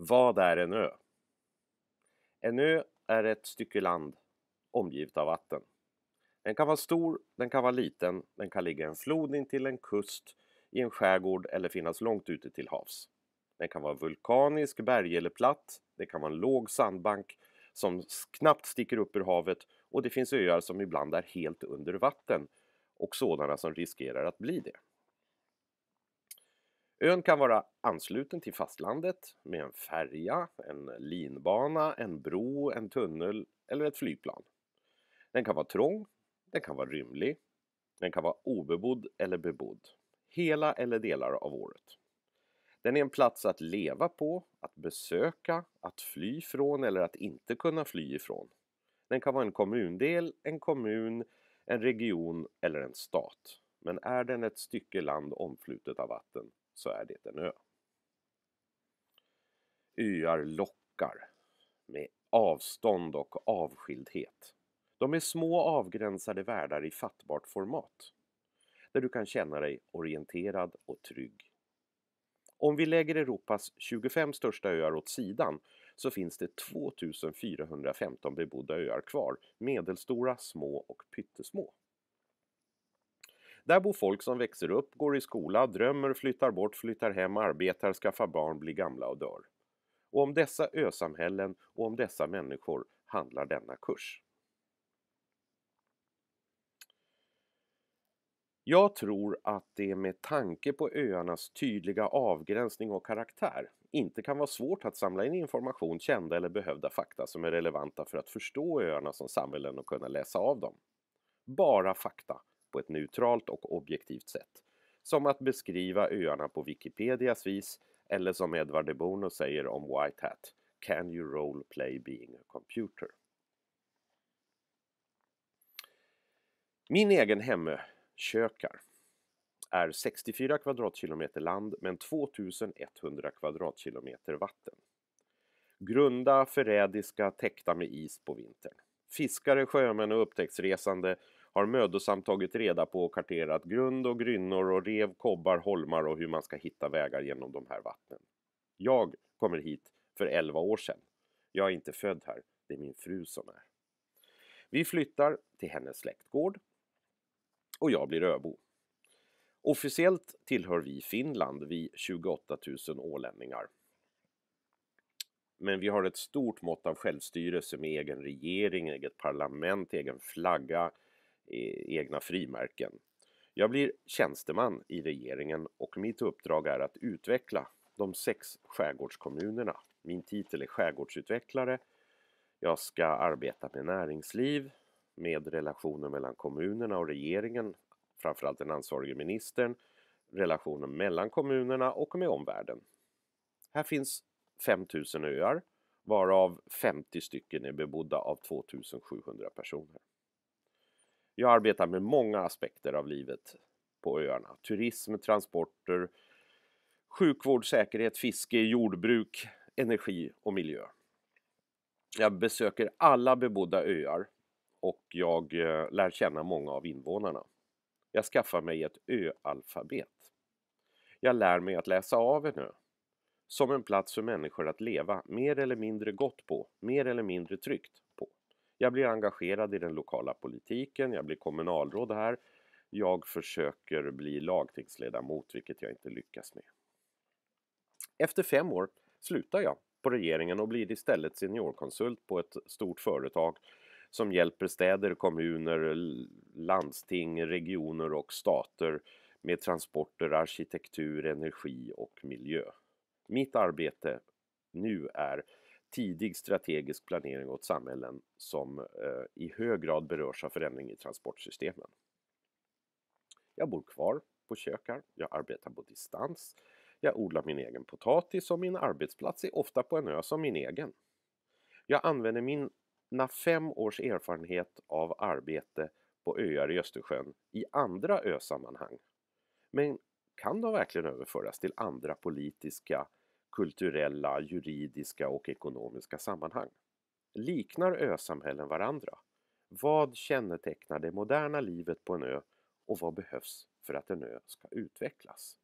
Vad är en ö? En ö är ett stycke land omgivet av vatten. Den kan vara stor, den kan vara liten, den kan ligga i en flod intill en kust, i en skärgård eller finnas långt ute till havs. Den kan vara vulkanisk, berg eller platt, det kan vara en låg sandbank som knappt sticker upp ur havet och det finns öar som ibland är helt under vatten och sådana som riskerar att bli det. Ön kan vara ansluten till fastlandet med en färja, en linbana, en bro, en tunnel eller ett flygplan. Den kan vara trång, den kan vara rymlig, den kan vara obebodd eller bebodd, hela eller delar av året. Den är en plats att leva på, att besöka, att fly från eller att inte kunna fly ifrån. Den kan vara en kommundel, en kommun, en region eller en stat. Men är den ett stycke land omflutet av vatten så är det en ö. Öar lockar med avstånd och avskildhet. De är små avgränsade världar i fattbart format där du kan känna dig orienterad och trygg. Om vi lägger Europas 25 största öar åt sidan så finns det 2415 bebodda öar kvar, medelstora, små och pyttesmå. Där bor folk som växer upp, går i skola, drömmer, flyttar bort, flyttar hem, arbetar, skaffar barn, blir gamla och dör. Och om dessa ösamhällen och om dessa människor handlar denna kurs. Jag tror att det med tanke på öarnas tydliga avgränsning och karaktär inte kan vara svårt att samla in information, kända eller behövda fakta som är relevanta för att förstå öarna som samhällen och kunna läsa av dem. Bara fakta, på ett neutralt och objektivt sätt. Som att beskriva öarna på Wikipedias vis eller som Edward de Bono säger om White Hat, Can you role play being a computer? Min egen hemö Kökar, är 64 kvadratkilometer land men 2100 kvadratkilometer vatten. Grunda, förrädiska, täckta med is på vintern. Fiskare, sjömän och upptäcktsresande har mödosamt tagit reda på och karterat grund och grynnor och rev, kobbar, holmar och hur man ska hitta vägar genom de här vattnen. Jag kommer hit för 11 år sedan. Jag är inte född här, det är min fru som är. Vi flyttar till hennes släktgård och jag blir öbo. Officiellt tillhör vi Finland, vi 28 000 ålänningar. Men vi har ett stort mått av självstyrelse med egen regering, eget parlament, egen flagga, egna frimärken. Jag blir tjänsteman i regeringen och mitt uppdrag är att utveckla de sex skärgårdskommunerna. Min titel är skärgårdsutvecklare. Jag ska arbeta med näringsliv, med relationer mellan kommunerna och regeringen, framförallt den ansvarige ministern, relationer mellan kommunerna och med omvärlden. Här finns 5000 öar, varav 50 stycken är bebodda av 2700 personer. Jag arbetar med många aspekter av livet på öarna. Turism, transporter, sjukvård, säkerhet, fiske, jordbruk, energi och miljö. Jag besöker alla bebodda öar och jag eh, lär känna många av invånarna. Jag skaffar mig ett ö-alfabet. Jag lär mig att läsa av en ö. Som en plats för människor att leva mer eller mindre gott på, mer eller mindre tryggt på. Jag blir engagerad i den lokala politiken, jag blir kommunalråd här. Jag försöker bli lagtingsledamot, vilket jag inte lyckas med. Efter fem år slutar jag på regeringen och blir istället seniorkonsult på ett stort företag som hjälper städer, kommuner, landsting, regioner och stater med transporter, arkitektur, energi och miljö. Mitt arbete nu är tidig strategisk planering åt samhällen som eh, i hög grad berörs av förändring i transportsystemen. Jag bor kvar på Kökar, jag arbetar på distans, jag odlar min egen potatis och min arbetsplats är ofta på en ö som min egen. Jag använder mina fem års erfarenhet av arbete på öar i Östersjön i andra ösammanhang. Men kan de verkligen överföras till andra politiska kulturella, juridiska och ekonomiska sammanhang. Liknar ösamhällen varandra? Vad kännetecknar det moderna livet på en ö och vad behövs för att en ö ska utvecklas?